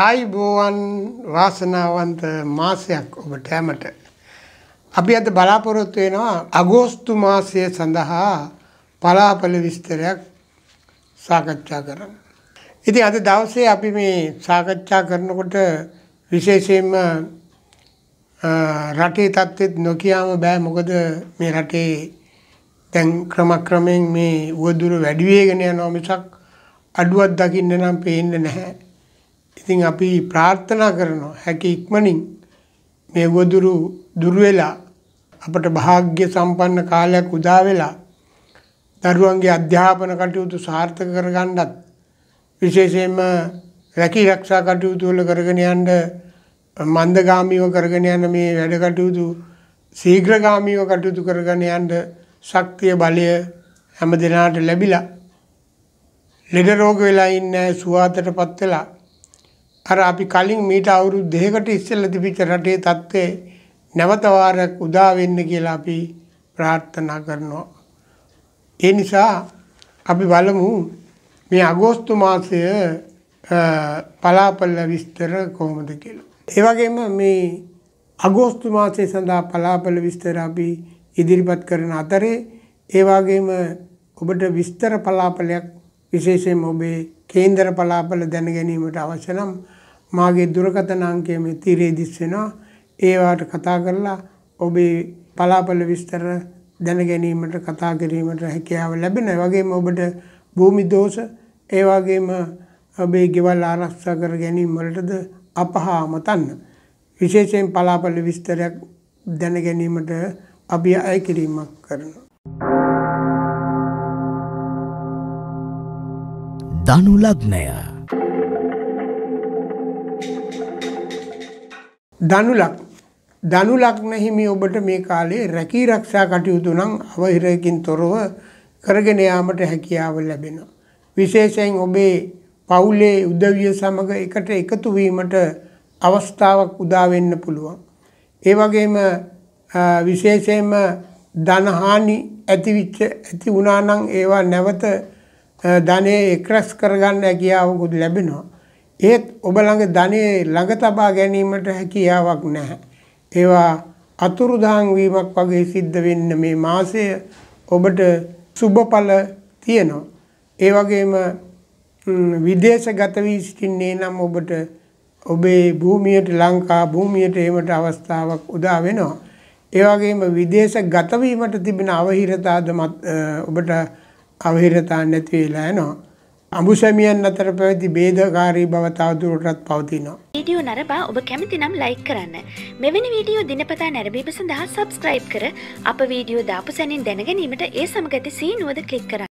ආයිබෝවන් වාසනාවන්ත මාසයක් ඔබට හැමට. අපි අද බලාපොරොත්තු වෙනවා අගෝස්තු මාසය සඳහා පලාපල විස්තරයක් සාකච්ඡා කරන්න. ඉතින් අද දවසේ අපි මේ සාකච්ඡා කරනකොට විශේෂයෙන්ම රටේ තත්ත්වෙත් නොකියාම බෑ මොකද මේ රටේ දැන් ක්‍රමක්‍රමයෙන් මේ උවදුර වැඩි වෙගෙන යනවා මිසක් අඩුවක් දකින්න නම් පේන්නේ නැහැ. ඉතින් අපි ප්‍රාර්ථනා කරනවා හැකි ඉක්මනින් මේ වදුරු දුර වෙලා අපට වාග්ය සම්පන්න කාලයක් උදා වෙලා දරුවන්ගේ අධ්‍යාපන කටයුතු සාර්ථක කරගන්නත් විශේෂයෙන්ම රැකී ආරක්ෂා කටයුතු වල කරගෙන යන්න මන්දගාමීව කරගෙන යන මේ වැඩ කටයුතු ශීඝ්‍රගාමීව කටයුතු කරගෙන යන්න ශක්තිය බලය හැම දිනාට ලැබිලා ලෙඩ රෝග වෙලා ඉන්නේ සුවාතටපත් වෙලා අර අපි කලින් මීට අවුරුදු දෙකකට ඉස්සෙල්ලා තිබිච්ච රටේ தත්ත්වය නැවත වාරයක් උදා වෙන්න කියලා අපි ප්‍රාර්ථනා කරනවා. ඒ නිසා අපි බලමු මේ අගෝස්තු මාසය පලාපල්ල විස්තර කොහොමද කියලා. ඒ වගේම මේ අගෝස්තු මාසය සඳහා පලාපල්ල විස්තර අපි ඉදිරිපත් කරන අතරේ ඒ වගේම ඔබට විස්තර පලාපලයක් විශේෂයෙන් ඔබේ කේන්දර පලාපල දැන ගැනීමට අවශ්‍ය නම් මාගේ දුරකථන අංකය මේ තීරේ දිස් වෙනවා. ඒවාට කතා කරලා ඔබේ පලාපල විස්තර දැන ගැනීමට කතා කිරීමට හැකියාව ලැබෙන. වගේම ඔබට භූමි දෝෂ ඒ වගේම ඔබේ ගෙවල් ආරක්ෂා කර ගැනීම වලටද අපහා අමතන්න. විශේෂයෙන් පලාපල විස්තරයක් දැන ගැනීමට අපි අය කිරීමක් කරනවා. ධනු ලග්නය ධනුලක් ධනුලක්න හිමි ඔබට මේ කාලේ රැකී රක්ෂා කටයුතු නම් අවහිරයකින් තොරව කරගෙන යාමට හැකියාව ලැබෙන. විශේෂයෙන් ඔබේ පවුලේ උදවිය සමඟ එකට එකතු වීමට අවස්ථාවක් උදාවෙන්න පුළුවන්. ඒ වගේම විශේෂයෙන්ම ධනහානි ඇතිවිච්ච ඇති වුණානම් ඒවා නැවත ධනය එක්රැස් කරගන්න හැකියාවකුත් ලැබෙනවා. ඒත් ඔබ ළඟ ධනයේ ළඟ තබා ගැනීමට හැකියාවක් නැහැ. ඒවා අතුරුදහන් වීමක් වගේ සිද්ධ වෙන්න මේ මාසය ඔබට සුබඵල තියෙනවා. ඒ වගේම විදේශගත වී සිටින්නේ නම් ඔබට ඔබේ භූමියට ලංකා භූමියට ඒමට අවස්ථාවක් උදා වෙනවා. ඒ වගේම විදේශගත වීමට තිබෙන අවහිරතාවද ඔබට අවහිරතා නැති වෙලා යනවා. අඹුසැමියන් අතර පැවති බේදකාරී බව තවදුරටත් පවතිනවා. වීඩියෝ නරබා ඔබ කැමති නම් ලයික් කරන්න. මෙවැනි වීඩියෝ දිනපතා නැරඹීම සඳහා සබස්ක්‍රයිබ් කර අප වීඩියෝ දාපු සැනින් දැනගැනීමට ඒ සමග ඇති සීනුවද ක්ලික් කරන්න.